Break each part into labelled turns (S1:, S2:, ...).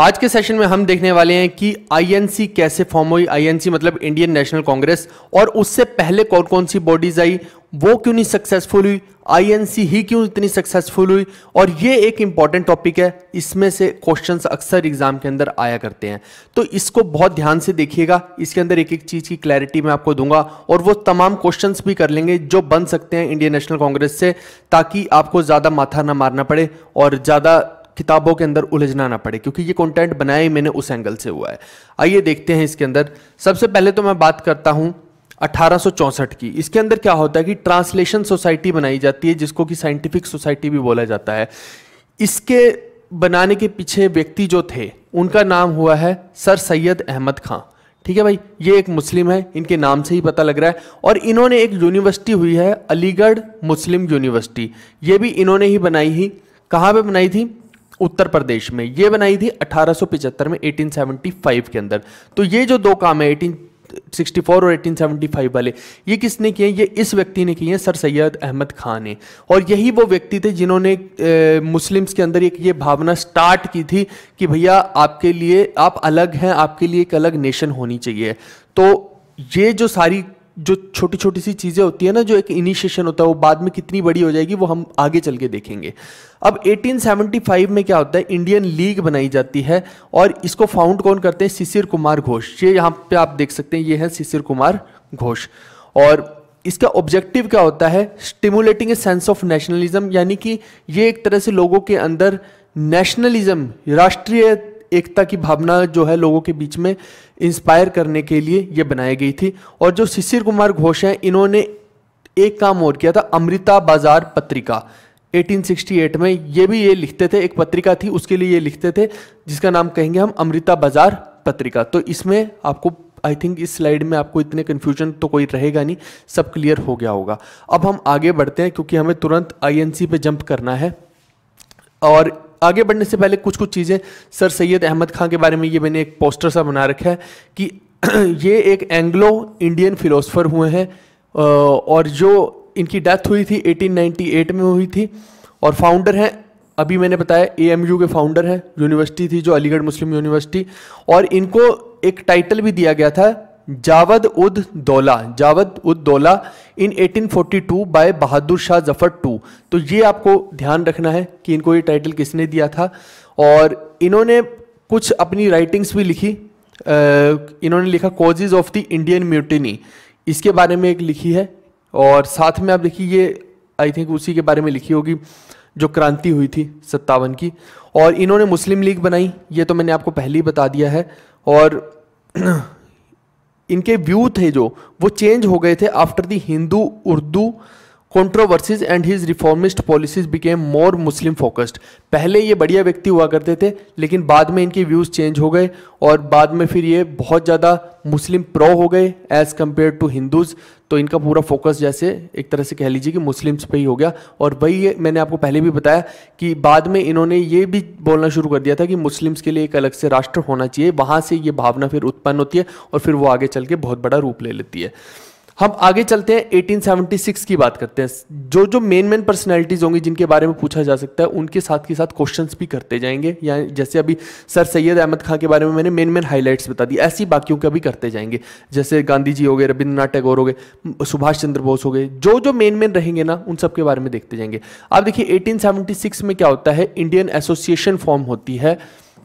S1: आज के सेशन में हम देखने वाले हैं कि आईएनसी कैसे फॉर्म हुई आईएनसी मतलब इंडियन नेशनल कांग्रेस और उससे पहले कौन कौन सी बॉडीज आई वो क्यों नहीं सक्सेसफुल हुई आईएनसी ही क्यों इतनी सक्सेसफुल हुई और ये एक इंपॉर्टेंट टॉपिक है इसमें से क्वेश्चंस अक्सर एग्जाम के अंदर आया करते हैं तो इसको बहुत ध्यान से देखिएगा इसके अंदर एक एक चीज़ की क्लैरिटी मैं आपको दूंगा और वो तमाम क्वेश्चन भी कर लेंगे जो बन सकते हैं इंडियन नेशनल कांग्रेस से ताकि आपको ज़्यादा माथा ना मारना पड़े और ज़्यादा किताबों के अंदर उलझना ना पड़े क्योंकि ये कंटेंट बनाया ही मैंने उस एंगल से हुआ है आइए देखते हैं इसके अंदर सबसे पहले तो मैं बात करता हूँ 1864 की इसके अंदर क्या होता है कि ट्रांसलेशन सोसाइटी बनाई जाती है जिसको कि साइंटिफिक सोसाइटी भी बोला जाता है इसके बनाने के पीछे व्यक्ति जो थे उनका नाम हुआ है सर सैयद अहमद खां ठीक है भाई ये एक मुस्लिम है इनके नाम से ही पता लग रहा है और इन्होंने एक यूनिवर्सिटी हुई है अलीगढ़ मुस्लिम यूनिवर्सिटी ये भी इन्होंने ही बनाई ही कहाँ पे बनाई थी उत्तर प्रदेश में ये बनाई थी 1875 में 1875 के अंदर तो ये जो दो काम है 1864 और 1875 वाले ये किसने किए ये इस व्यक्ति ने किए हैं सर सैयद अहमद खान ने और यही वो व्यक्ति थे जिन्होंने मुस्लिम्स के अंदर एक ये भावना स्टार्ट की थी कि भैया आपके लिए आप अलग हैं आपके लिए एक अलग नेशन होनी चाहिए तो ये जो सारी जो छोटी छोटी सी चीज़ें होती है ना जो एक इनिशिएशन होता है वो बाद में कितनी बड़ी हो जाएगी वो हम आगे चल के देखेंगे अब 1875 में क्या होता है इंडियन लीग बनाई जाती है और इसको फाउंड कौन करते हैं शिशिर कुमार घोष ये यहाँ पे आप देख सकते हैं ये है शिशिर कुमार घोष और इसका ऑब्जेक्टिव क्या होता है stimulating a sense of nationalism यानी कि ये एक तरह से लोगों के अंदर नेशनलिज्म राष्ट्रीय एकता की भावना जो है लोगों के बीच में इंस्पायर करने के लिए ये बनाई गई थी और जो शिशिर कुमार घोष हैं इन्होंने एक काम और किया था अमृता बाजार पत्रिका 1868 में ये भी ये लिखते थे एक पत्रिका थी उसके लिए ये लिखते थे जिसका नाम कहेंगे हम अमृता बाजार पत्रिका तो इसमें आपको आई थिंक इस स्लाइड में आपको इतने कन्फ्यूजन तो कोई रहेगा नहीं सब क्लियर हो गया होगा अब हम आगे बढ़ते हैं क्योंकि हमें तुरंत आईएनसी पे जंप करना है और आगे बढ़ने से पहले कुछ कुछ चीज़ें सर सैयद अहमद खां के बारे में ये मैंने एक पोस्टर सा बना रखा है कि ये एक एंग्लो इंडियन फिलोसफर हुए हैं और जो इनकी डेथ हुई थी 1898 में हुई थी और फाउंडर हैं अभी मैंने बताया ए के फाउंडर हैं यूनिवर्सिटी थी जो अलीगढ़ मुस्लिम यूनिवर्सिटी और इनको एक टाइटल भी दिया गया था Jawad ud Daula Javad ud Daula in 1842 by Bahadur Shah Zafar two तो ये आपको ध्यान रखना है कि इनको ये टाइटल किसने दिया था और इन्होंने कुछ अपनी राइटिंग्स भी लिखी इन्होंने लिखा causes of the Indian mutiny इसके बारे में एक लिखी है और साथ में आप देखिए ये आई थिंक उसी के बारे में लिखी होगी जो क्रांति हुई थी सत्तावन की और इन्होंने मुस्लिम लीग बनाई ये तो मैंने आपको पहले ही बता दिया है और इनके व्यू थे जो वो चेंज हो गए थे after the Hindu Urdu controversies and his reformist policies became more Muslim focused पहले ये बढ़िया व्यक्ति हुआ करते थे लेकिन बाद में इनके व्यूज़ चेंज हो गए और बाद में फिर ये बहुत ज़्यादा मुस्लिम प्रो हो गए एज़ कम्पेयर टू हिंदूज़ तो इनका पूरा फोकस जैसे एक तरह से कह लीजिए कि मुस्लिम्स पे ही हो गया और वही ये मैंने आपको पहले भी बताया कि बाद में इन्होंने ये भी बोलना शुरू कर दिया था कि मुस्लिम्स के लिए एक अलग से राष्ट्र होना चाहिए वहाँ से ये भावना फिर उत्पन्न होती है और फिर वो आगे चल के बहुत बड़ा रूप ले लेती है हम आगे चलते हैं 1876 की बात करते हैं जो जो मेन मेन पर्सनैलिटीज होंगी जिनके बारे में पूछा जा सकता है उनके साथ के साथ क्वेश्चंस भी करते जाएंगे या जैसे अभी सर सैयद अहमद खां के बारे में मैंने मेन मेन हाईलाइट्स बता दी ऐसी बाकियों का भी करते जाएंगे जैसे गांधी जी हो गए रविंद्रनाथ टैगोर हो गए सुभाष चंद्र बोस हो गए जो जो मेन मेन रहेंगे ना उन सब के बारे में देखते जाएंगे आप देखिए एटीन में क्या होता है इंडियन एसोसिएशन फॉर्म होती है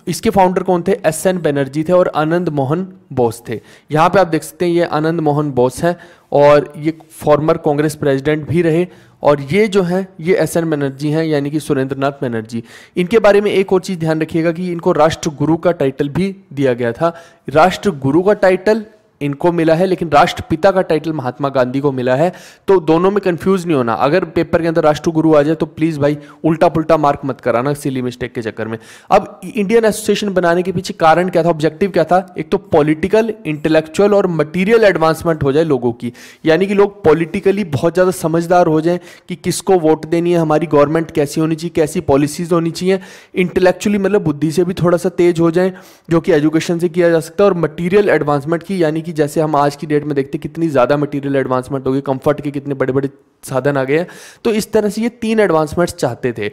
S1: इसके फाउंडर कौन थे एस एन बनर्जी थे और आनंद मोहन बोस थे यहाँ पे आप देख सकते हैं ये आनंद मोहन बोस हैं और ये फॉर्मर कांग्रेस प्रेसिडेंट भी रहे और ये जो हैं ये एस एन बनर्जी हैं यानी कि सुरेंद्र नाथ बनर्जी इनके बारे में एक और चीज़ ध्यान रखिएगा कि इनको राष्ट्र गुरु का टाइटल भी दिया गया था राष्ट्र गुरु का टाइटल इनको मिला है लेकिन राष्ट्रपिता का टाइटल महात्मा गांधी को मिला है तो दोनों में कंफ्यूज नहीं होना अगर पेपर के अंदर राष्ट्रगुरु आ जाए तो प्लीज़ भाई उल्टा पुल्टा मार्क मत कराना सिली मिस्टेक के चक्कर में अब इंडियन एसोसिएशन बनाने के पीछे कारण क्या था ऑब्जेक्टिव क्या था एक तो पॉलिटिकल इंटेलेक्चुअल और मटीरियल एडवांसमेंट हो जाए लोगों की यानी कि लोग पॉलिटिकली बहुत ज़्यादा समझदार हो जाए कि किसको वोट देनी है हमारी गवर्नमेंट कैसी होनी चाहिए कैसी पॉलिसीज होनी चाहिए इंटेलेक्चुअली मतलब बुद्धि से भी थोड़ा सा तेज हो जाए जो कि एजुकेशन से किया जा सकता है और मटीरियल एडवांसमेंट की यानी कि जैसे हम आज की डेट में देखते हैं कितनी ज़्यादा मटेरियल एडवांसमेंट होगी कंफर्ट के कितने बड़े बड़े साधन आ गए हैं तो इस तरह से ये तीन एडवांसमेंट्स चाहते थे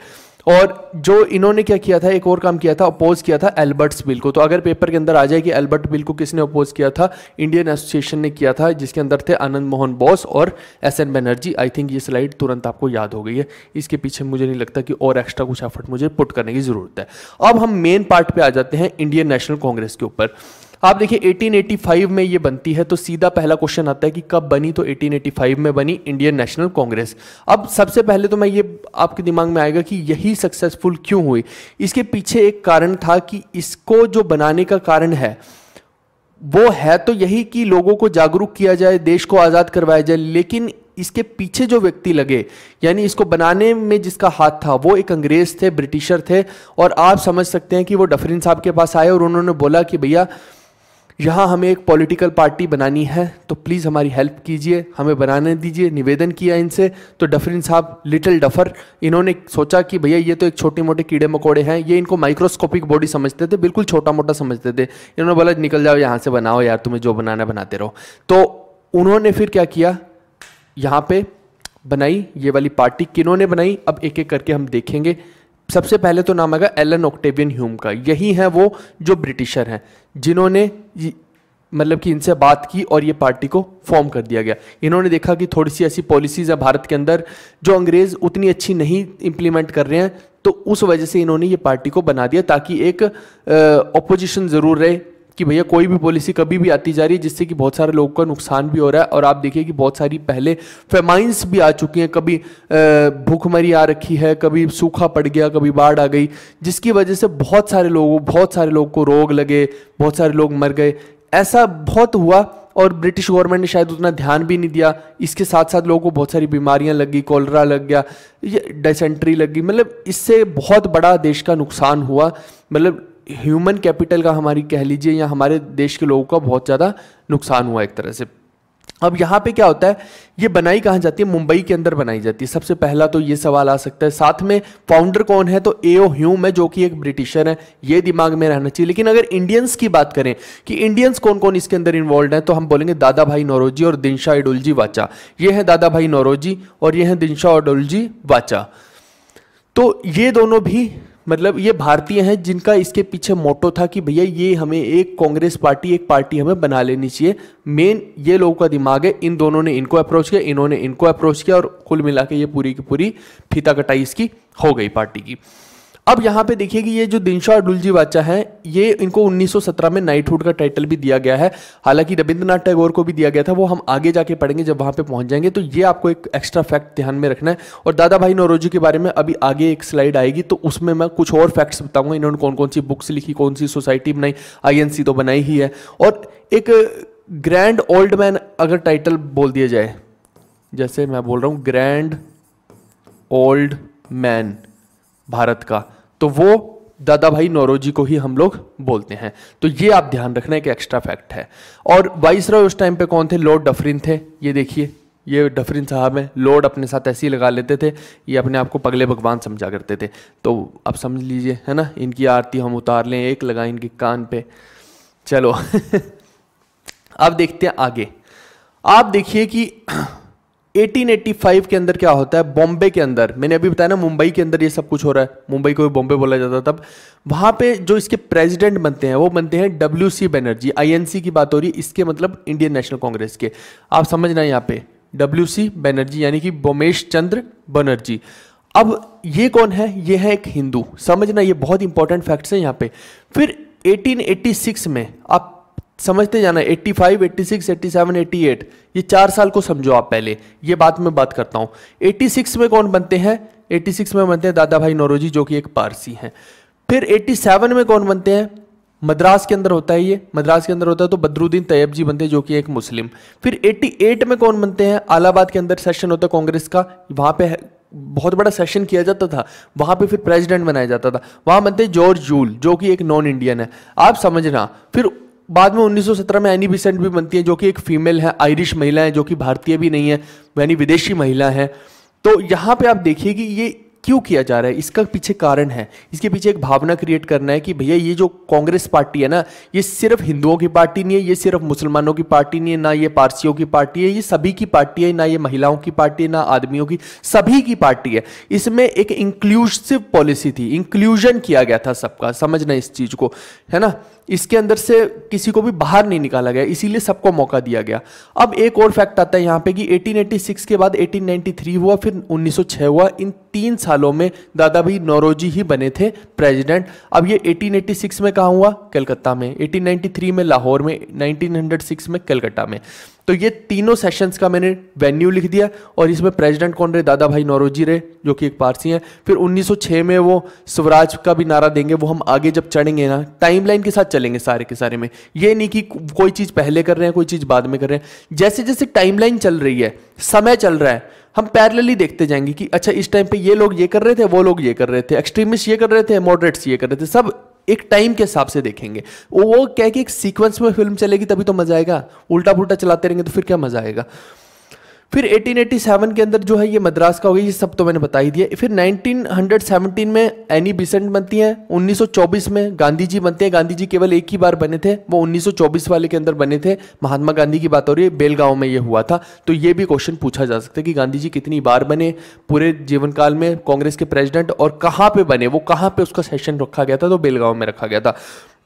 S1: और जो इन्होंने क्या किया था एक और काम किया था अपोज किया था एल्बर्ट्स बिल को तो अगर पेपर के अंदर आ जाए कि एल्बर्ट बिल को किसने अपोज किया था इंडियन एसोसिएशन ने किया था जिसके अंदर थे आनंद मोहन बोस और S N Banerjee I think ये स्लाइड तुरंत आपको याद हो गई है इसके पीछे मुझे नहीं लगता कि और एक्स्ट्रा कुछ एफर्ट मुझे पुट करने की ज़रूरत है अब हम मेन पार्ट पर आ जाते हैं इंडियन नेशनल कांग्रेस के ऊपर आप देखिए 1885 में ये बनती है तो सीधा पहला क्वेश्चन आता है कि कब बनी तो 1885 में बनी इंडियन नेशनल कांग्रेस अब सबसे पहले तो मैं ये आपके दिमाग में आएगा कि यही सक्सेसफुल क्यों हुई इसके पीछे एक कारण था कि इसको जो बनाने का कारण है वो है तो यही कि लोगों को जागरूक किया जाए देश को आज़ाद करवाया जाए लेकिन इसके पीछे जो व्यक्ति लगे यानी इसको बनाने में जिसका हाथ था वो एक अंग्रेज़ थे ब्रिटिशर थे और आप समझ सकते हैं कि वो डफरीन साहब के पास आए और उन्होंने बोला कि भैया यहाँ हमें एक पॉलिटिकल पार्टी बनानी है तो प्लीज़ हमारी हेल्प कीजिए हमें बनाने दीजिए निवेदन किया इनसे तो डफरिन साहब लिटिल डफर इन्होंने सोचा कि भैया ये तो एक छोटे मोटे कीड़े मकोड़े हैं ये इनको माइक्रोस्कोपिक बॉडी समझते थे बिल्कुल छोटा मोटा समझते थे इन्होंने बोला निकल जाओ यहाँ से बनाओ यार तुम्हें जो बनाना बनाते रहो तो उन्होंने फिर क्या किया यहाँ पर बनाई ये वाली पार्टी किन्होंने बनाई अब एक एक करके हम देखेंगे सबसे पहले तो नाम आएगा एलन ऑक्टेवियन ह्यूम का यही है वो जो ब्रिटिशर हैं जिन्होंने मतलब कि इनसे बात की और ये पार्टी को फॉर्म कर दिया गया इन्होंने देखा कि थोड़ी सी ऐसी पॉलिसीज़ है भारत के अंदर जो अंग्रेज़ उतनी अच्छी नहीं इम्प्लीमेंट कर रहे हैं तो उस वजह से इन्होंने ये पार्टी को बना दिया ताकि एक अपोजिशन ज़रूर रहे कि भैया कोई भी पॉलिसी कभी भी आती जा रही है जिससे कि बहुत सारे लोगों का नुकसान भी हो रहा है और आप देखिए कि बहुत सारी पहले फेमाइंस भी आ चुकी हैं कभी भूखमरी आ रखी है कभी सूखा पड़ गया कभी बाढ़ आ गई जिसकी वजह से बहुत सारे लोगों बहुत सारे लोग को रोग लगे बहुत सारे लोग मर गए ऐसा बहुत हुआ और ब्रिटिश गवर्नमेंट ने शायद उतना ध्यान भी नहीं दिया इसके साथ साथ लोगों को बहुत सारी बीमारियां लगी कॉलरा लग गया ये डायसेंट्री लग गई मतलब इससे बहुत बड़ा देश का नुकसान हुआ मतलब ह्यूमन कैपिटल का हमारी कह लीजिए या हमारे देश के लोगों का बहुत ज़्यादा नुकसान हुआ एक तरह से अब यहाँ पे क्या होता है ये बनाई कहाँ जाती है मुंबई के अंदर बनाई जाती है सबसे पहला तो ये सवाल आ सकता है साथ में फाउंडर कौन है तो ए ओ ह्यूम है जो कि एक ब्रिटिशर है ये दिमाग में रहना चाहिए लेकिन अगर इंडियंस की बात करें कि इंडियंस कौन कौन इसके अंदर इन्वॉल्व है तो हम बोलेंगे दादा भाई नौरोजी और दिनशा इडुलजी वाचा ये है दादा भाई नौरोजी और ये हैं दिनशा इडुलजी वाचा तो ये दोनों भी मतलब ये भारतीय हैं जिनका इसके पीछे मोटो था कि भैया ये हमें एक कांग्रेस पार्टी एक पार्टी हमें बना लेनी चाहिए मेन ये लोगों का दिमाग है इन दोनों ने इनको अप्रोच किया इन्होंने इनको अप्रोच किया और कुल मिला के ये पूरी की पूरी फीता कटाई इसकी हो गई पार्टी की अब यहाँ पे देखिए कि ये जो दिनशा डुलजी बादशाह है ये इनको 1917 में नाइटहुड का टाइटल भी दिया गया है हालांकि रविंद्रनाथ टैगोर को भी दिया गया था वो हम आगे जाके पढ़ेंगे जब वहाँ पे पहुँच जाएंगे तो ये आपको एक एक्स्ट्रा फैक्ट ध्यान में रखना है और दादा भाई नौरोजी के बारे में अभी आगे एक स्लाइड आएगी तो उसमें मैं कुछ और फैक्ट्स बताऊँगा इन्होंने कौन कौन सी बुक्स लिखी कौन सी सोसाइटी बनाई आई तो बनाई ही है और एक ग्रैंड ओल्ड मैन अगर टाइटल बोल दिया जाए जैसे मैं बोल रहा हूँ ग्रैंड ओल्ड मैन भारत का तो वो दादा भाई नौरोजी को ही हम लोग बोलते हैं तो ये आप ध्यान रखना एक एक्स्ट्रा फैक्ट है और वाइस उस टाइम पे कौन थे लॉर्ड डफरिन थे ये देखिए ये डफरिन साहब हैं लॉर्ड अपने साथ ऐसे ही लगा लेते थे ये अपने आप को पगले भगवान समझा करते थे तो आप समझ लीजिए है ना इनकी आरती हम उतार लें एक लगाएं इनके कान पे चलो अब देखते हैं आगे आप देखिए कि 1885 के अंदर क्या होता है बॉम्बे के अंदर मैंने अभी बताया ना मुंबई के अंदर ये सब कुछ हो रहा है मुंबई को भी बॉम्बे बोला जाता तब वहां पे जो इसके प्रेसिडेंट बनते हैं वो बनते हैं डब्ल्यू सी बनर्जी आई की बात हो रही है इसके मतलब इंडियन नेशनल कांग्रेस के आप समझना यहाँ पे डब्ल्यू सी बनर्जी यानी कि बोमेश चंद्र बनर्जी अब ये कौन है ये है एक हिंदू समझना ये बहुत इंपॉर्टेंट फैक्ट्स है यहाँ पे फिर 1886 में आप समझते जाना 85, 86, 87, 88 ये चार साल को समझो आप पहले ये बात मैं बात करता हूँ 86 में कौन बनते हैं 86 में बनते हैं दादा भाई नौरोजी जो कि एक पारसी हैं फिर 87 में कौन बनते हैं मद्रास के अंदर होता है ये मद्रास के अंदर होता है तो बद्रुद्दीन तैयब जी बनते हैं जो कि एक मुस्लिम फिर 88 में कौन बनते हैं आलाहाबाद के अंदर सेशन होता है कांग्रेस का वहाँ पे बहुत बड़ा सेशन किया जाता था वहाँ पे फिर प्रेसिडेंट बनाया जाता था वहाँ बनते जॉर्ज जूल जो कि एक नॉन इंडियन है आप समझना फिर बाद में 1917 में एनी बिसेंट भी बनती है जो कि एक फीमेल है आयरिश महिला है जो कि भारतीय भी नहीं है यानी विदेशी महिला है तो यहाँ पे आप देखिए कि ये क्यों किया जा रहा है इसका पीछे कारण है इसके पीछे एक भावना क्रिएट करना है कि भैया ये जो कांग्रेस पार्टी है ना ये सिर्फ हिंदुओं की पार्टी नहीं है ये सिर्फ मुसलमानों की पार्टी नहीं है ना ये पारसियों की पार्टी है ये सभी की पार्टी है ना ये महिलाओं की पार्टी है ना आदमियों की सभी की पार्टी है इसमें एक इंक्लूसिव पॉलिसी थी इंक्लूजन किया गया था सबका समझना इस चीज़ को है ना इसके अंदर से किसी को भी बाहर नहीं निकाला गया इसीलिए सबको मौका दिया गया अब एक और फैक्ट आता है यहाँ पे कि 1886 के बाद 1893 हुआ फिर 1906 हुआ इन तीन सालों में दादा भाई नौरोजी ही बने थे प्रेसिडेंट अब ये 1886 में कहाँ हुआ कलकत्ता में 1893 में लाहौर में 1906 में कलकत्ता में तो ये तीनों सेशंस का मैंने वेन्यू लिख दिया और इसमें प्रेसिडेंट कौन रहे दादा भाई नौरोजी रहे जो कि एक पारसी हैं फिर 1906 में वो स्वराज का भी नारा देंगे वो हम आगे जब चढ़ेंगे ना टाइमलाइन के साथ चलेंगे सारे के सारे में ये नहीं कि कोई चीज़ पहले कर रहे हैं कोई चीज़ बाद में कर रहे हैं जैसे जैसे टाइमलाइन चल रही है समय चल रहा है हम पैरेलली देखते जाएंगे कि अच्छा इस टाइम पे ये लोग ये कर रहे थे वो लोग ये कर रहे थे एक्सट्रीमिस्ट ये कर रहे थे मॉडरेट्स ये कर रहे थे सब एक टाइम के हिसाब से देखेंगे वो कह के एक सीक्वेंस में फिल्म चलेगी तभी तो मजा आएगा उल्टा पुल्टा चलाते रहेंगे तो फिर क्या मजा आएगा फिर 1887 के अंदर जो है ये मद्रास का हो गया ये सब तो मैंने बता ही दिया फिर 1917 में एनी बिसेंट बनती हैं 1924 में गांधी जी बनते हैं गांधी जी केवल एक ही बार बने थे वो 1924 वाले के अंदर बने थे महात्मा गांधी की बात हो रही है बेलगांव में ये हुआ था तो ये भी क्वेश्चन पूछा जा सकता है कि गांधी जी कितनी बार बने पूरे जीवन काल में कांग्रेस के प्रेजिडेंट और कहाँ पर बने वो कहाँ पर उसका सेशन रखा गया था तो बेलगांव में रखा गया था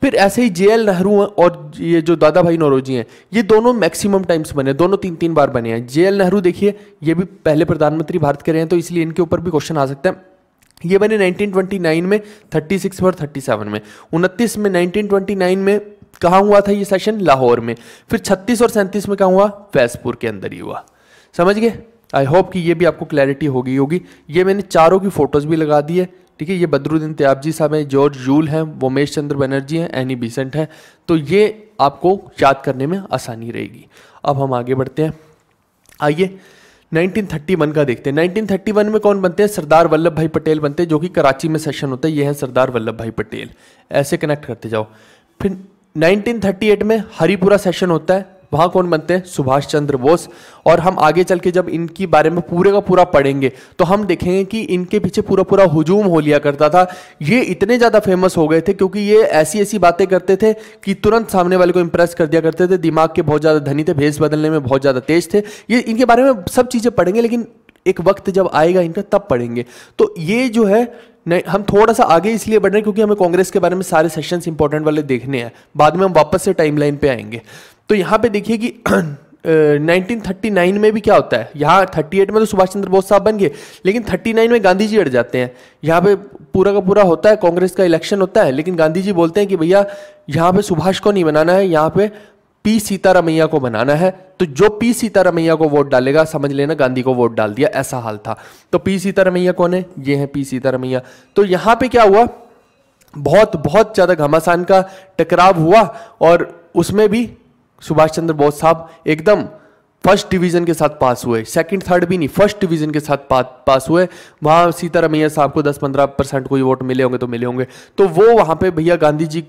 S1: फिर ऐसे ही जे एल नेहरू और ये जो दादा भाई नौरोजी हैं ये दोनों मैक्सिमम टाइम्स बने दोनों तीन तीन बार बने हैं जे एल नेहरू देखिए ये भी पहले प्रधानमंत्री भारत के रहे हैं तो इसलिए इनके ऊपर भी क्वेश्चन आ सकता है ये बने 1929 में 36 में और 37 में 29 में 1929 में कहा हुआ था ये सेशन लाहौर में फिर 36 और 37 में कहा हुआ फैजपुर के अंदर ही हुआ समझ गए आई होप कि ये भी आपको क्लैरिटी हो गई होगी ये मैंने चारों की फ़ोटोज़ भी लगा दी है ठीक है ये बद्रुद्दीन त्याब जी साहब हैं जॉर्ज जूल हैं वोमेश चंद्र बनर्जी हैं एनी बीसेंट हैं तो ये आपको याद करने में आसानी रहेगी अब हम आगे बढ़ते हैं आइए 1931 का देखते हैं 1931 में कौन बनते हैं सरदार वल्लभ भाई पटेल बनते हैं जो कि कराची में सेशन होता है ये है सरदार वल्लभ भाई पटेल ऐसे कनेक्ट करते जाओ फिर 1938 में हरिपुरा सेशन होता है वहाँ कौन बनते हैं सुभाष चंद्र बोस और हम आगे चल के जब इनकी बारे में पूरे का पूरा पढ़ेंगे तो हम देखेंगे कि इनके पीछे पूरा पूरा हुजूम हो लिया करता था ये इतने ज़्यादा फेमस हो गए थे क्योंकि ये ऐसी ऐसी बातें करते थे कि तुरंत सामने वाले को इम्प्रेस कर दिया करते थे दिमाग के बहुत ज़्यादा धनी थे भेस बदलने में बहुत ज़्यादा तेज थे ये इनके बारे में सब चीज़ें पढ़ेंगे लेकिन एक वक्त जब आएगा इनका तब पढ़ेंगे तो ये जो है नहीं हम थोड़ा सा आगे इसलिए बढ़ रहे हैं क्योंकि हमें कांग्रेस के बारे में सारे सेशंस इंपॉर्टेंट वाले देखने हैं बाद में हम वापस से टाइमलाइन पे आएंगे तो यहाँ पे देखिए कि 1939 में भी क्या होता है यहाँ 38 में तो सुभाष चंद्र बोस साहब बन गए लेकिन 39 में गांधी जी अड़ जाते हैं यहाँ पे पूरा का पूरा होता है कांग्रेस का इलेक्शन होता है लेकिन गांधी जी बोलते हैं कि भैया यहाँ पे सुभाष को नहीं बनाना है यहाँ पे पी सीतारामैया को बनाना है तो जो पी सीतारामैया को वोट डालेगा समझ लेना गांधी को वोट डाल दिया ऐसा हाल था तो पी सीतारामैया कौन है ये है पी सीतारामैया तो यहाँ पे क्या हुआ बहुत बहुत ज़्यादा घमासान का टकराव हुआ और उसमें भी सुभाष चंद्र बोस साहब एकदम फर्स्ट डिवीजन के साथ पास हुए सेकंड थर्ड भी नहीं फर्स्ट डिवीजन के साथ पा, पास हुए वहाँ सीतारामैया साहब को 10-15 परसेंट कोई वोट मिले होंगे तो मिले होंगे तो वो वहाँ पे भैया गांधी जी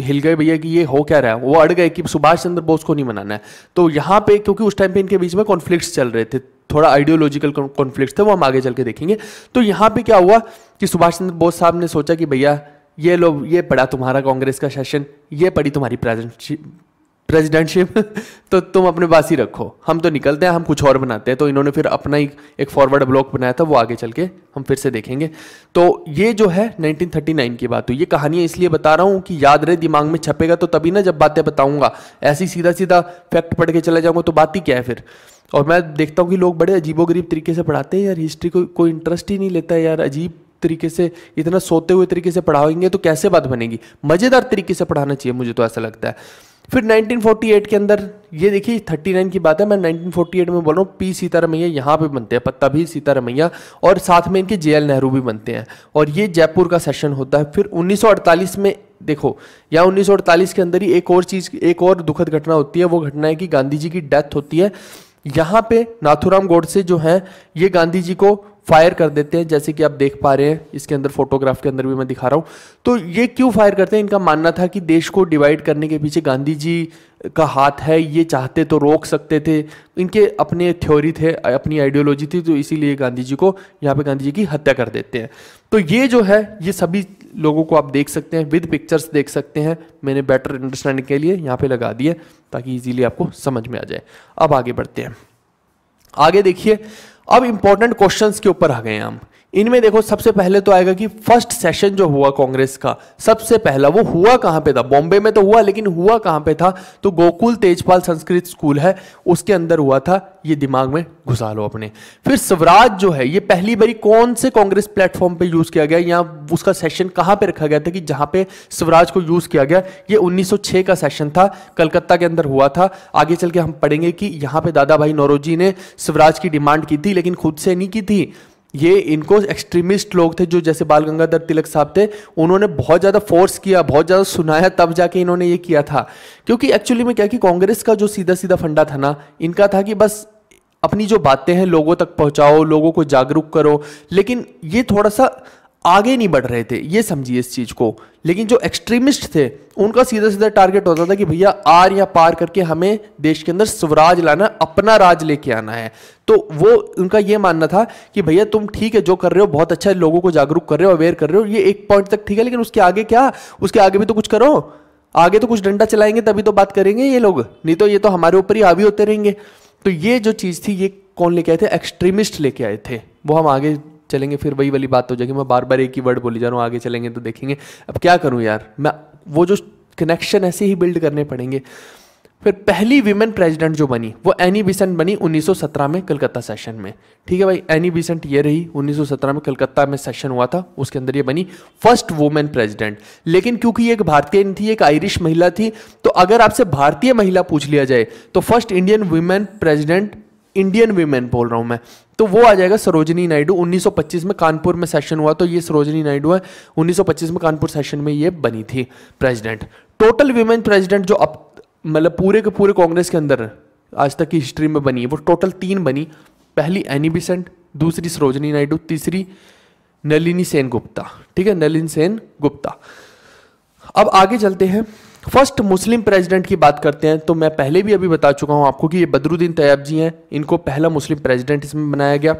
S1: हिल गए भैया कि ये हो क्या रहा है वो अड़ गए कि सुभाष चंद्र बोस को नहीं मनाना है तो यहाँ पे क्योंकि उस टाइम पे इनके बीच में कॉन्फ्लिक्ट्स चल रहे थे थोड़ा आइडियोलॉजिकल कॉन्फ्लिक्ट्स थे वो हम आगे चल के देखेंगे तो यहाँ पे क्या हुआ कि सुभाष चंद्र बोस साहब ने सोचा कि भैया ये लो ये पड़ा तुम्हारा कांग्रेस का सेशन ये पड़ी तुम्हारी प्रेजिडेंटशिप तो तुम अपने पास ही रखो हम तो निकलते हैं हम कुछ और बनाते हैं तो इन्होंने फिर अपना ही एक फॉरवर्ड ब्लॉक बनाया था वो आगे चल के हम फिर से देखेंगे तो ये जो है 1939 की बात तो ये कहानियाँ इसलिए बता रहा हूँ कि याद रहे दिमाग में छपेगा तो तभी ना जब बातें बताऊँगा ऐसे ही सीधा सीधा फैक्ट पढ़ के चला जाऊँगा तो बात ही क्या है फिर और मैं देखता हूँ कि लोग बड़े अजीबो तरीके से पढ़ाते हैं यार हिस्ट्री को कोई इंटरेस्ट ही नहीं लेता है यार अजीब तरीके से इतना सोते हुए तरीके से पढ़ाएंगे तो कैसे बात बनेगी मज़ेदार तरीके से पढ़ाना चाहिए मुझे तो ऐसा लगता है फिर 1948 के अंदर ये देखिए 39 की बात है मैं 1948 में बोल रहा हूँ पी सीतारमैया यहाँ पे बनते हैं पत्ता भी सीतारमैया और साथ में इनके जे एल नेहरू भी बनते हैं और ये जयपुर का सेशन होता है फिर 1948 में देखो या 1948 के अंदर ही एक और चीज़ एक और दुखद घटना होती है वो घटना है कि गांधी जी की डेथ होती है यहाँ पे नाथुराम गोडसे जो हैं ये गांधी जी को फायर कर देते हैं जैसे कि आप देख पा रहे हैं इसके अंदर फोटोग्राफ के अंदर भी मैं दिखा रहा हूँ तो ये क्यों फायर करते हैं इनका मानना था कि देश को डिवाइड करने के पीछे गांधी जी का हाथ है ये चाहते तो रोक सकते थे इनके अपने थ्योरी थे अपनी आइडियोलॉजी थी तो इसीलिए गांधी जी को यहाँ पे गांधी जी की हत्या कर देते हैं तो ये जो है ये सभी लोगों को आप देख सकते हैं विद पिक्चर्स देख सकते हैं मैंने बेटर अंडरस्टैंडिंग के लिए यहाँ पे लगा दिए ताकि इजीली आपको समझ में आ जाए अब आगे बढ़ते हैं आगे देखिए अब इंपॉर्टेंट क्वेश्चंस के ऊपर आ गए हम इनमें देखो सबसे पहले तो आएगा कि फर्स्ट सेशन जो हुआ कांग्रेस का सबसे पहला वो हुआ कहाँ पे था बॉम्बे में तो हुआ लेकिन हुआ कहाँ पे था तो गोकुल तेजपाल संस्कृत स्कूल है उसके अंदर हुआ था ये दिमाग में घुसा लो अपने फिर स्वराज जो है ये पहली बारी कौन से कांग्रेस प्लेटफॉर्म पे यूज किया गया या उसका सेशन कहाँ पे रखा गया था कि जहाँ पे स्वराज को यूज किया गया ये उन्नीस का सेशन था कलकत्ता के अंदर हुआ था आगे चल के हम पढ़ेंगे कि यहाँ पे दादा भाई नौरोजी ने स्वराज की डिमांड की थी लेकिन खुद से नहीं की थी ये इनको एक्सट्रीमिस्ट लोग थे जो जैसे बाल गंगाधर तिलक साहब थे उन्होंने बहुत ज़्यादा फोर्स किया बहुत ज़्यादा सुनाया तब जाके इन्होंने ये किया था क्योंकि एक्चुअली में क्या कि कांग्रेस का जो सीधा सीधा फंडा था ना इनका था कि बस अपनी जो बातें हैं लोगों तक पहुंचाओ लोगों को जागरूक करो लेकिन ये थोड़ा सा आगे नहीं बढ़ रहे थे ये समझिए इस चीज़ को लेकिन जो एक्सट्रीमिस्ट थे उनका सीधा सीधा टारगेट होता था कि भैया आर या पार करके हमें देश के अंदर स्वराज लाना अपना राज लेके आना है तो वो उनका ये मानना था कि भैया तुम ठीक है जो कर रहे हो बहुत अच्छा है लोगों को जागरूक कर रहे हो अवेयर कर रहे हो ये एक पॉइंट तक ठीक है लेकिन उसके आगे क्या उसके आगे भी तो कुछ करो आगे तो कुछ डंडा चलाएंगे तभी तो बात करेंगे ये लोग नहीं तो ये तो हमारे ऊपर ही हावी होते रहेंगे तो ये जो चीज़ थी ये कौन लेके आए थे एक्सट्रीमिस्ट लेके आए थे वो हम आगे चलेंगे फिर वही वाली बात हो जाएगी मैं बार बार एक ही वर्ड बोली जा रहा हूँ आगे चलेंगे तो देखेंगे अब क्या करूँ यार मैं वो जो कनेक्शन ऐसे ही बिल्ड करने पड़ेंगे फिर पहली विमेन प्रेसिडेंट जो बनी वो एनी बिसेंट बनी 1917 में कलकत्ता सेशन में ठीक है भाई एनी बिसेंट ये रही 1917 में कलकत्ता में सेशन हुआ था उसके अंदर ये बनी फर्स्ट वुमेन प्रेसिडेंट लेकिन क्योंकि ये एक भारतीय थी एक आयरिश महिला थी तो अगर आपसे भारतीय महिला पूछ लिया जाए तो first Indian women president Indian women बोल रहा हूं मैं तो वो आ जाएगा सरोजनी नायडू 1925 में कानपुर में सेशन हुआ तो ये सरोजनी नायडू है 1925 में कानपुर सेशन में ये बनी थी प्रेसिडेंट टोटल वीमेन प्रेसिडेंट जो अब मतलब पूरे के पूरे कांग्रेस के अंदर आज तक की हिस्ट्री में बनी है वो टोटल तीन बनी पहली एनी बिसेंट e दूसरी सरोजनी नायडू तीसरी नलिनी सेन गुप्ता ठीक है नलिन सेन गुप्ता अब आगे चलते हैं फर्स्ट मुस्लिम प्रेसिडेंट की बात करते हैं तो मैं पहले भी अभी बता चुका हूं आपको कि ये बदरुद्दीन तैयब जी हैं इनको पहला मुस्लिम प्रेसिडेंट इसमें बनाया गया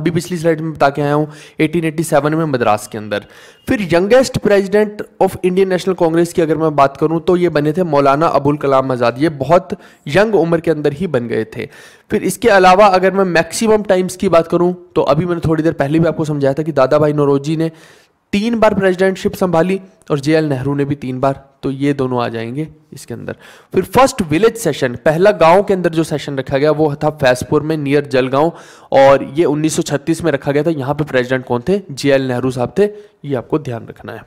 S1: अभी पिछली स्लाइड में बता के आया हूँ 1887 में मद्रास के अंदर फिर youngest president of Indian National Congress की अगर मैं बात करूँ तो ये बने थे मौलाना अबुल कलाम आज़ाद ये बहुत यंग उम्र के अंदर ही बन गए थे फिर इसके अलावा अगर मैं मैक्सिमम टाइम्स की बात करूँ तो अभी मैंने थोड़ी देर पहले भी आपको समझाया था कि दादा भाई नौरोजी ने तीन बार प्रेसिडेंटशिप संभाली और जे एल नेहरू ने भी तीन बार तो ये दोनों आ जाएंगे इसके अंदर फिर फर्स्ट विलेज सेशन पहला गांव के अंदर जो सेशन रखा गया वो था फैसपुर में नियर जलगांव और ये 1936 में रखा गया था यहां पे प्रेसिडेंट कौन थे जे एल नेहरू साहब थे ये आपको ध्यान रखना है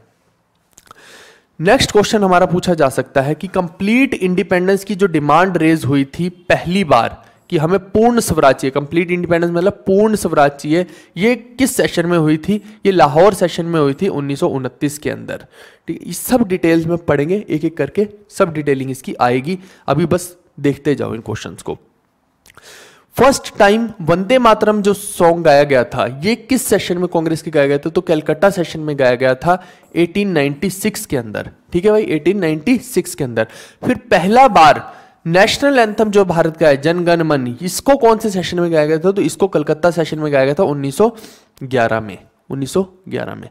S1: नेक्स्ट क्वेश्चन हमारा पूछा जा सकता है कि कंप्लीट इंडिपेंडेंस की जो डिमांड रेज हुई थी पहली बार कि हमें पूर्ण स्वराज्य कंप्लीट इंडिपेंडेंस मतलब पूर्ण स्वराज्य ये किस सेशन में हुई थी ये लाहौर सेशन में हुई थी उन्नीस के अंदर ठीक है सब डिटेल्स में पढ़ेंगे एक एक करके सब डिटेलिंग इसकी आएगी अभी बस देखते जाओ इन क्वेश्चन को फर्स्ट टाइम वंदे मातरम जो सॉन्ग गाया गया था ये किस सेशन में कांग्रेस के गाया गया था तो कलकत्ता सेशन में गाया गया था 1896 के अंदर ठीक है भाई 1896 के अंदर फिर पहला बार नेशनल एंथम जो भारत का है जनगण मन इसको कौन से सेशन में गाया गया था तो इसको कलकत्ता सेशन में गाया गया था 1911 में 1911 में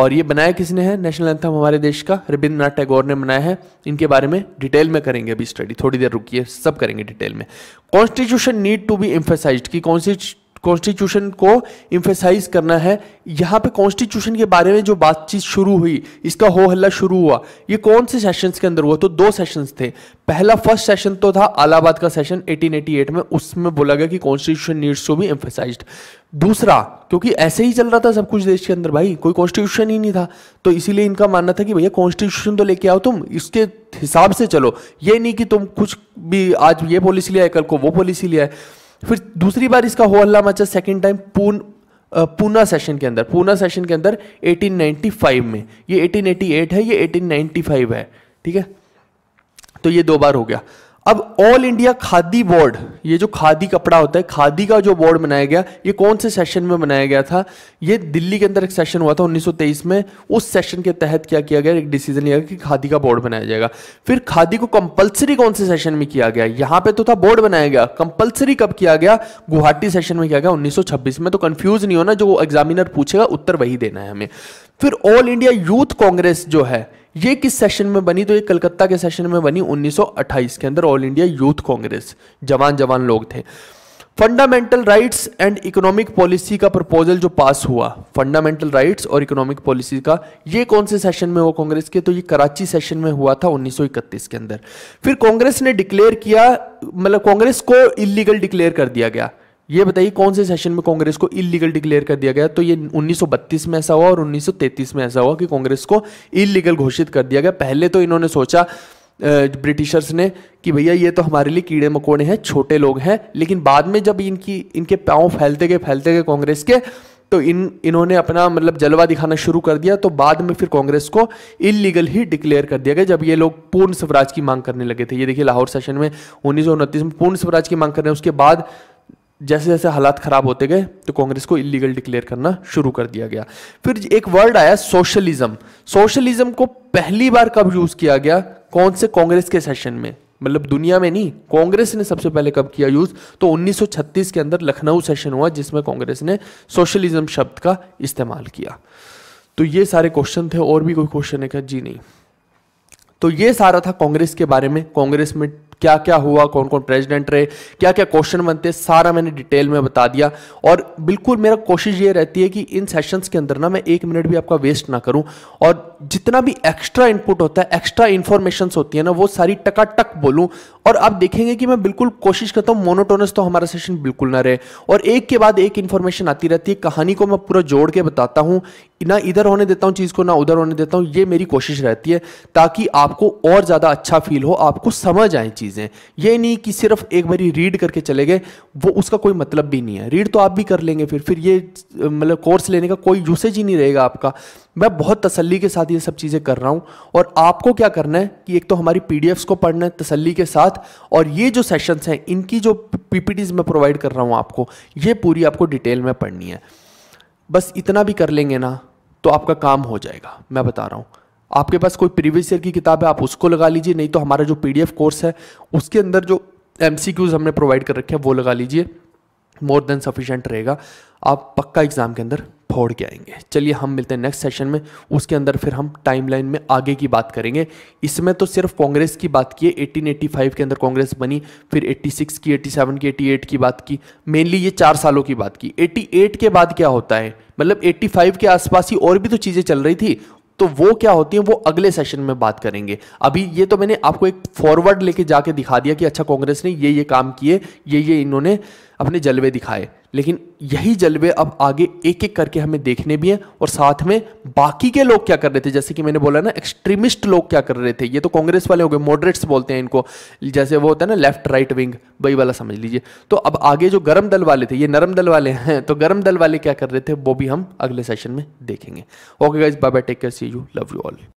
S1: और ये बनाया किसने है नेशनल एंथम हमारे देश का रविंद्रनाथ टैगोर ने बनाया है इनके बारे में डिटेल में करेंगे अभी स्टडी थोड़ी देर रुकिए सब करेंगे डिटेल में constitution need to be emphasize कौन सी कॉन्स्टिट्यूशन को इम्फेसाइज करना है यहाँ पे कॉन्स्टिट्यूशन के बारे में जो बातचीत शुरू हुई इसका हो हल्ला शुरू हुआ ये कौन से सेशंस के अंदर हुआ तो दो सेशंस थे पहला फर्स्ट सेशन तो था अलाहाबाद का सेशन 1888 में उसमें बोला गया कि constitution needs to be emphasize दूसरा क्योंकि ऐसे ही चल रहा था सब कुछ देश के अंदर भाई कोई कॉन्स्टिट्यूशन ही नहीं था तो इसीलिए इनका मानना था कि भैया कॉन्स्टिट्यूशन तो लेके आओ तुम इसके हिसाब से चलो ये नहीं कि तुम कुछ भी आज ये पॉलिसी लिया है कल को वो पॉलिसी लिया है फिर दूसरी बार इसका हो हल्ला मचा सेकेंड टाइम पून पूना सेशन के अंदर पूना सेशन के अंदर 1895 में ये 1888 है ये 1895 है ठीक है तो ये दो बार हो गया अब ऑल इंडिया खादी बोर्ड ये जो खादी कपड़ा होता है खादी का जो बोर्ड बनाया गया ये कौन से सेशन में बनाया गया था ये दिल्ली के अंदर एक सेशन हुआ था 1923 में उस सेशन के तहत क्या किया गया एक डिसीजन लिया गया कि खादी का बोर्ड बनाया जाएगा फिर खादी को कंपलसरी कौन से सेशन में किया गया यहां पर तो था बोर्ड बनाया गया कंपल्सरी कब किया गया गुवाहाटी सेशन में किया गया उन्नीस में तो कंफ्यूज नहीं होना जो एग्जामिनर पूछेगा उत्तर वही देना है हमें फिर ऑल इंडिया यूथ कांग्रेस जो है ये किस सेशन में बनी तो ये कलकत्ता के सेशन में बनी 1928 के अंदर ऑल इंडिया यूथ कांग्रेस जवान जवान लोग थे fundamental rights and economic policy का प्रपोजल जो पास हुआ फंडामेंटल राइट्स और इकोनॉमिक पॉलिसी का ये कौन से सेशन में हुआ कांग्रेस के तो ये कराची सेशन में हुआ था 1931 के अंदर फिर कांग्रेस ने डिक्लेयर किया मतलब कांग्रेस को इलीगल डिक्लेयर कर दिया गया ये बताइए कौन से सेशन में कांग्रेस को इलीगल डिक्लेयर कर दिया गया तो ये 1932 में ऐसा हुआ और 1933 में ऐसा हुआ कि कांग्रेस को इलीगल घोषित कर दिया गया पहले तो इन्होंने सोचा ब्रिटिशर्स ने कि भैया ये तो हमारे लिए कीड़े मकोड़े हैं छोटे लोग हैं लेकिन बाद में जब इनकी इनके पाँव फैलते गए फैलते गए कांग्रेस के तो इन इन्होंने अपना मतलब जलवा दिखाना शुरू कर दिया तो बाद में फिर कांग्रेस को इलीगल ही डिक्लेयर कर दिया गया जब ये लोग पूर्ण स्वराज की मांग करने लगे थे ये देखिए लाहौर सेशन में उन्नीस में पूर्ण स्वराज की मांग कर रहे हैं उसके बाद जैसे जैसे हालात ख़राब होते गए तो कांग्रेस को इलीगल डिक्लेयर करना शुरू कर दिया गया फिर एक वर्ड आया सोशलिज्म सोशलिज्म को पहली बार कब यूज़ किया गया कौन से कांग्रेस के सेशन में मतलब दुनिया में नहीं कांग्रेस ने सबसे पहले कब किया यूज़ तो 1936 के अंदर लखनऊ सेशन हुआ जिसमें कांग्रेस ने सोशलिज्म शब्द का इस्तेमाल किया तो ये सारे क्वेश्चन थे और भी कोई क्वेश्चन है क्या जी नहीं तो ये सारा था कांग्रेस के बारे में कांग्रेस में क्या क्या हुआ कौन कौन प्रेसिडेंट रहे क्या क्या क्वेश्चन बनते सारा मैंने डिटेल में बता दिया और बिल्कुल मेरा कोशिश ये रहती है कि इन सेशंस के अंदर ना मैं एक मिनट भी आपका वेस्ट ना करूं और जितना भी एक्स्ट्रा इनपुट होता है एक्स्ट्रा इन्फॉर्मेशन होती है ना वो सारी टकाटक बोलूँ और आप देखेंगे कि मैं बिल्कुल कोशिश करता हूँ मोनोटोनस तो हमारा सेशन बिल्कुल ना रहे और एक के बाद एक इन्फॉर्मेशन आती रहती है कहानी को मैं पूरा जोड़ के बताता हूँ ना इधर होने देता हूँ चीज़ को ना उधर होने देता हूँ ये मेरी कोशिश रहती है ताकि आपको और ज़्यादा अच्छा फील हो आपको समझ आए चीज़ें ये नहीं कि सिर्फ एक बारी रीड करके चले गए वो उसका कोई मतलब भी नहीं है रीड तो आप भी कर लेंगे फिर फिर ये मतलब कोर्स लेने का कोई यूसेज ही नहीं रहेगा आपका मैं बहुत तसल्ली के साथ ये सब चीज़ें कर रहा हूँ और आपको क्या करना है कि एक तो हमारी पी को पढ़ना है तसली के साथ और ये जो सेशंस हैं इनकी जो पीपीटीज मैं प्रोवाइड कर रहा हूँ आपको ये पूरी आपको डिटेल में पढ़नी है बस इतना भी कर लेंगे ना तो आपका काम हो जाएगा मैं बता रहा हूँ आपके पास कोई प्रीवियस ईयर की किताब है आप उसको लगा लीजिए नहीं तो हमारा जो पी कोर्स है उसके अंदर जो एम हमने प्रोवाइड कर रखे हैं वो लगा लीजिए मोर देन सफिशेंट रहेगा आप पक्का एग्ज़ाम के अंदर फोड़ के आएंगे चलिए हम मिलते हैं नेक्स्ट सेशन में उसके अंदर फिर हम टाइमलाइन में आगे की बात करेंगे इसमें तो सिर्फ कांग्रेस की बात की है 1885 के अंदर कांग्रेस बनी फिर 86 की 87 की 88 की बात की मेनली ये चार सालों की बात की 88 के बाद क्या होता है मतलब 85 के आसपास ही और भी तो चीज़ें चल रही थी तो वो क्या होती है वो अगले सेशन में बात करेंगे अभी ये तो मैंने आपको एक फॉरवर्ड लेके जाके दिखा दिया कि अच्छा कांग्रेस ने ये ये काम किए ये ये इन्होंने अपने जलवे दिखाए लेकिन यही जलवे अब आगे एक एक करके हमें देखने भी हैं और साथ में बाकी के लोग क्या कर रहे थे जैसे कि मैंने बोला ना एक्सट्रीमिस्ट लोग क्या कर रहे थे ये तो कांग्रेस वाले हो गए मॉडरेट्स बोलते हैं इनको जैसे वो होता है ना लेफ्ट राइट विंग वही वाला समझ लीजिए तो अब आगे जो गर्म दल वाले थे ये नरम दल वाले हैं तो गर्म दल वाले क्या कर रहे थे वो भी हम अगले सेशन में देखेंगे okay guys bye bye take care see you love you all